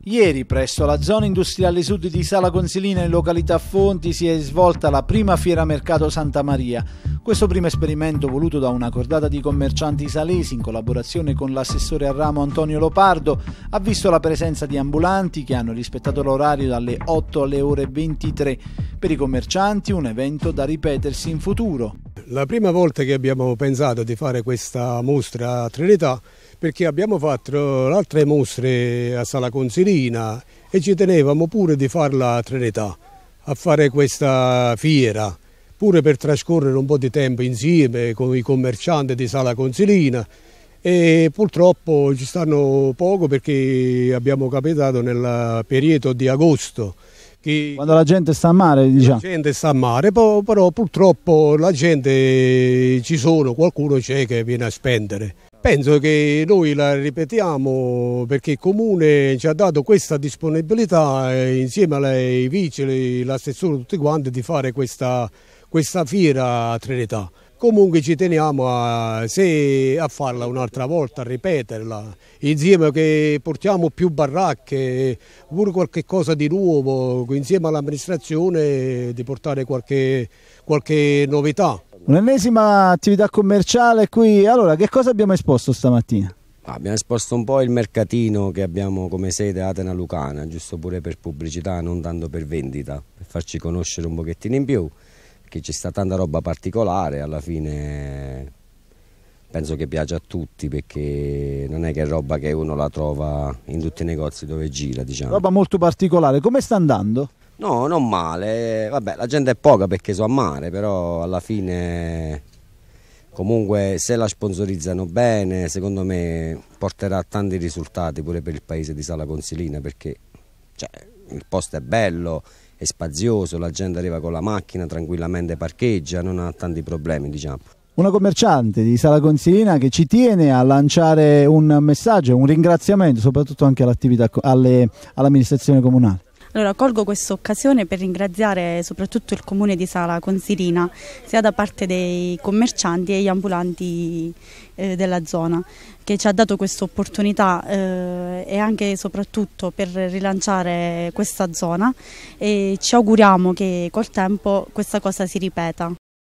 Ieri, presso la zona industriale sud di Sala Consilina in località Fonti, si è svolta la prima fiera mercato Santa Maria. Questo primo esperimento, voluto da una cordata di commercianti salesi in collaborazione con l'assessore a ramo Antonio Lopardo, ha visto la presenza di ambulanti che hanno rispettato l'orario dalle 8 alle ore 23. Per i commercianti un evento da ripetersi in futuro. La prima volta che abbiamo pensato di fare questa mostra a Trinità perché abbiamo fatto altre mostre a Sala Consilina e ci tenevamo pure di farla a Trinità, a fare questa fiera, pure per trascorrere un po' di tempo insieme con i commercianti di Sala Consilina e purtroppo ci stanno poco perché abbiamo capitato nel periodo di agosto che, Quando la gente sta a mare, diciamo. La gente sta a mare, però, però purtroppo la gente ci sono, qualcuno c'è che viene a spendere. Penso che noi la ripetiamo perché il Comune ci ha dato questa disponibilità eh, insieme ai vicini, l'assessore, tutti quanti di fare questa, questa fiera a Trinità. Comunque ci teniamo a, se, a farla un'altra volta, a ripeterla, insieme che portiamo più baracche, pure qualche cosa di nuovo, insieme all'amministrazione di portare qualche, qualche novità. Un'ennesima attività commerciale qui, allora che cosa abbiamo esposto stamattina? Ah, abbiamo esposto un po' il mercatino che abbiamo come sede Atena Lucana, giusto pure per pubblicità, non tanto per vendita, per farci conoscere un pochettino in più che c'è stata tanta roba particolare, alla fine penso che piace a tutti perché non è che è roba che uno la trova in tutti i negozi dove gira, diciamo. Roba molto particolare, come sta andando? No, non male, vabbè la gente è poca perché so a mare, però alla fine comunque se la sponsorizzano bene secondo me porterà tanti risultati pure per il paese di Sala Consilina perché cioè, il posto è bello, è spazioso, la gente arriva con la macchina, tranquillamente parcheggia, non ha tanti problemi diciamo una commerciante di Sala Consilina che ci tiene a lanciare un messaggio, un ringraziamento soprattutto anche all'amministrazione all comunale. Allora, colgo questa occasione per ringraziare soprattutto il comune di Sala Consilina, sia da parte dei commercianti e gli ambulanti eh, della zona, che ci ha dato questa opportunità eh, e anche e soprattutto per rilanciare questa zona e ci auguriamo che col tempo questa cosa si ripeta.